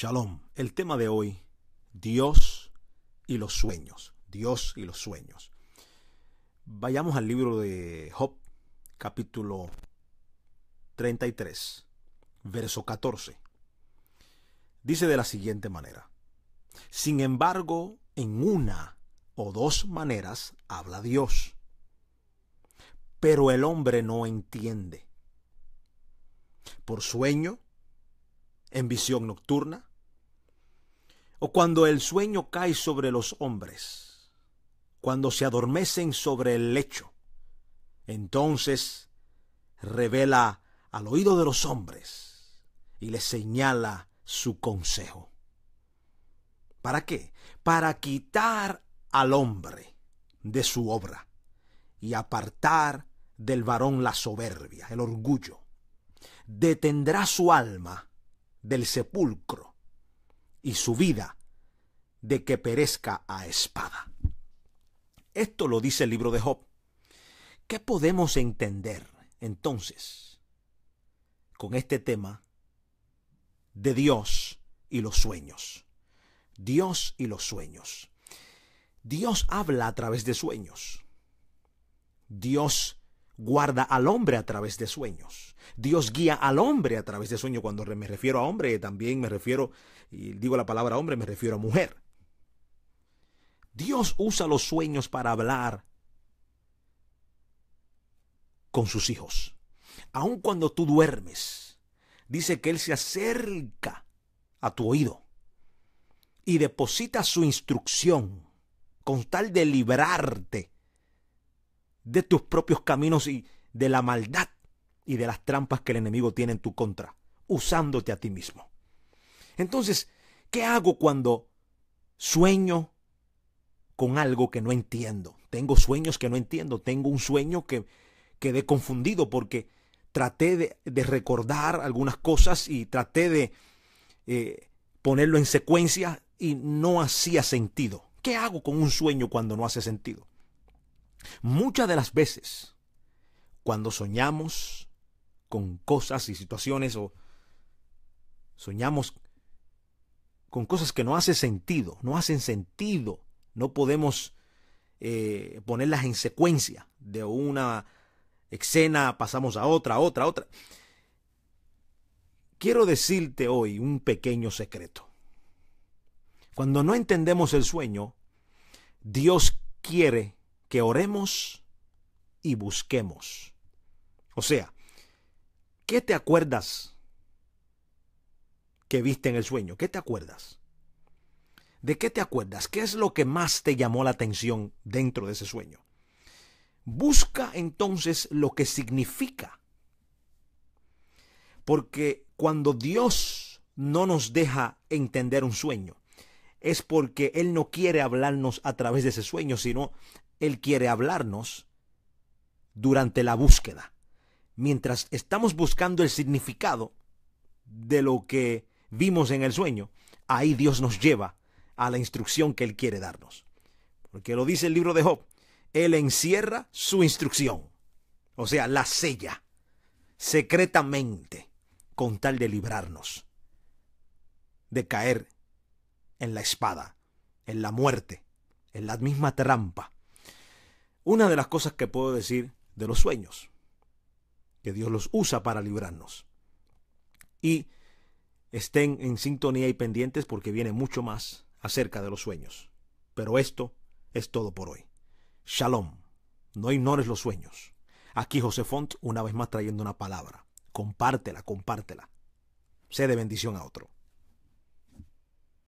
Shalom. El tema de hoy, Dios y los sueños. Dios y los sueños. Vayamos al libro de Job, capítulo 33, verso 14. Dice de la siguiente manera. Sin embargo, en una o dos maneras habla Dios. Pero el hombre no entiende. Por sueño, en visión nocturna, o cuando el sueño cae sobre los hombres, cuando se adormecen sobre el lecho, entonces revela al oído de los hombres y les señala su consejo. ¿Para qué? Para quitar al hombre de su obra y apartar del varón la soberbia, el orgullo. Detendrá su alma del sepulcro y su vida de que perezca a espada. Esto lo dice el libro de Job. ¿Qué podemos entender entonces con este tema de Dios y los sueños? Dios y los sueños. Dios habla a través de sueños. Dios guarda al hombre a través de sueños. Dios guía al hombre a través de sueños. Cuando me refiero a hombre, también me refiero, y digo la palabra hombre, me refiero a mujer. Dios usa los sueños para hablar con sus hijos. Aun cuando tú duermes, dice que Él se acerca a tu oído y deposita su instrucción con tal de librarte de tus propios caminos y de la maldad y de las trampas que el enemigo tiene en tu contra, usándote a ti mismo. Entonces, ¿qué hago cuando sueño con algo que no entiendo? Tengo sueños que no entiendo, tengo un sueño que quedé confundido porque traté de, recordar algunas cosas y traté de eh, ponerlo en secuencia y no hacía sentido. ¿Qué hago con un sueño cuando no hace sentido? Muchas de las veces, cuando soñamos con cosas y situaciones o soñamos con cosas que no hacen sentido, no hacen sentido, no podemos eh, ponerlas en secuencia. De una escena pasamos a otra, otra, otra. Quiero decirte hoy un pequeño secreto. Cuando no entendemos el sueño, Dios quiere que oremos y busquemos. O sea, ¿qué te acuerdas que viste en el sueño? ¿Qué te acuerdas? ¿De qué te acuerdas? ¿Qué es lo que más te llamó la atención dentro de ese sueño? Busca entonces lo que significa. Porque cuando Dios no nos deja entender un sueño, es porque Él no quiere hablarnos a través de ese sueño, sino Él quiere hablarnos durante la búsqueda. Mientras estamos buscando el significado de lo que vimos en el sueño, ahí Dios nos lleva a la instrucción que Él quiere darnos. Porque lo dice el libro de Job, Él encierra su instrucción, o sea, la sella secretamente con tal de librarnos de caer en la espada, en la muerte, en la misma trampa. Una de las cosas que puedo decir de los sueños, que Dios los usa para librarnos. Y estén en sintonía y pendientes porque viene mucho más acerca de los sueños. Pero esto es todo por hoy. Shalom. No ignores los sueños. Aquí José Font una vez más trayendo una palabra. Compártela, compártela. Sé de bendición a otro.